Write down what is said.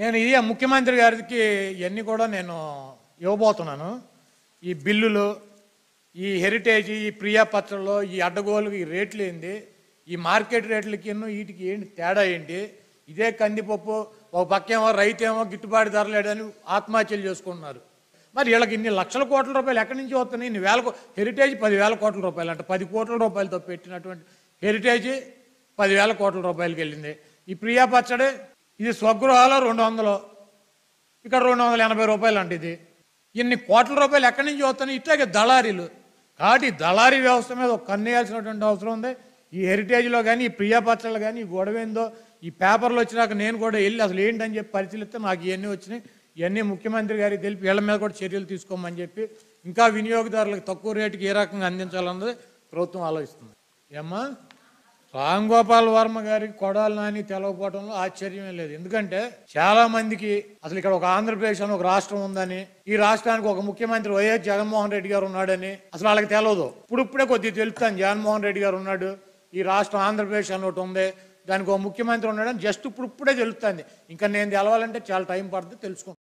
నేను ఇదే ముఖ్యమంత్రి గారికి ఇవన్నీ కూడా నేను ఇవ్వబోతున్నాను ఈ బిల్లులు ఈ హెరిటేజ్ ఈ ప్రియాపత్రలు ఈ అడ్డగోలు ఈ రేట్లు ఏంది ఈ మార్కెట్ రేట్లకి వీటికి ఏంటి తేడా ఏంటి ఇదే కందిపప్పు ఒక పక్కేమో రైతేమో గిట్టుబాటు ధర లేడని ఆత్మహత్యలు చేసుకుంటున్నారు మరి వీళ్ళకి ఇన్ని లక్షల కోట్ల రూపాయలు ఎక్కడి నుంచి వస్తున్నాయి ఇన్ని వేల హెరిటేజ్ పదివేల కోట్ల రూపాయలు అంటే పది కోట్ల రూపాయలతో పెట్టినటువంటి హెరిటేజ్ పదివేల కోట్ల రూపాయలకి వెళ్ళింది ఈ ప్రియా పచ్చడి ఇది స్వగృహాలు రెండు వందలు ఇక్కడ రెండు వందల ఎనభై రూపాయలు అంటే ఇది ఇన్ని కోట్ల రూపాయలు ఎక్కడి నుంచి వస్తున్నాయి ఇట్లాగే దళారీలు కాబట్టి దళారీ వ్యవస్థ మీద ఒక కన్నేయాల్సినటువంటి అవసరం ఉంది ఈ హెరిటేజ్లో కానీ ఈ ప్రియా పచ్చళ్ళు కానీ ఈ గొడవ ఏందో ఈ పేపర్లు వచ్చినాక నేను కూడా వెళ్ళి అసలు ఏంటని చెప్పి పరిశీలిస్తే నాకు ఇవన్నీ వచ్చినాయి ఇవన్నీ ముఖ్యమంత్రి గారికి తెలిపి వీళ్ళ మీద కూడా చర్యలు తీసుకోమని చెప్పి ఇంకా వినియోగదారులకు తక్కువ రేటుకి ఏ రకంగా అందించాలన్నది ప్రభుత్వం ఆలోచిస్తుంది ఏమ్మా రామ్ గోపాల్ వర్మ గారికి కొడాలి నాని తెలవకపోవడంలో ఆశ్చర్యమే లేదు ఎందుకంటే చాలా మందికి అసలు ఇక్కడ ఒక ఆంధ్రప్రదేశ్ అని ఒక రాష్ట్రం ఉందని ఈ రాష్ట్రానికి ఒక ముఖ్యమంత్రి వైఎస్ జగన్మోహన్ రెడ్డి గారు ఉన్నాడని అసలు వాళ్ళకి తెలియదు ఇప్పుడు ఇప్పుడే కొద్దిగా తెలుపుతాను జగన్మోహన్ రెడ్డి గారు ఉన్నాడు ఈ రాష్ట్రం ఆంధ్రప్రదేశ్ అని ఒకటి ఉంది దానికి ఒక ముఖ్యమంత్రి ఉన్నాడని జస్ట్ ఇప్పుడు ఇప్పుడే తెలుస్తుంది ఇంకా నేను తెలవాలంటే చాలా టైం పడుతుంది తెలుసుకుంటాను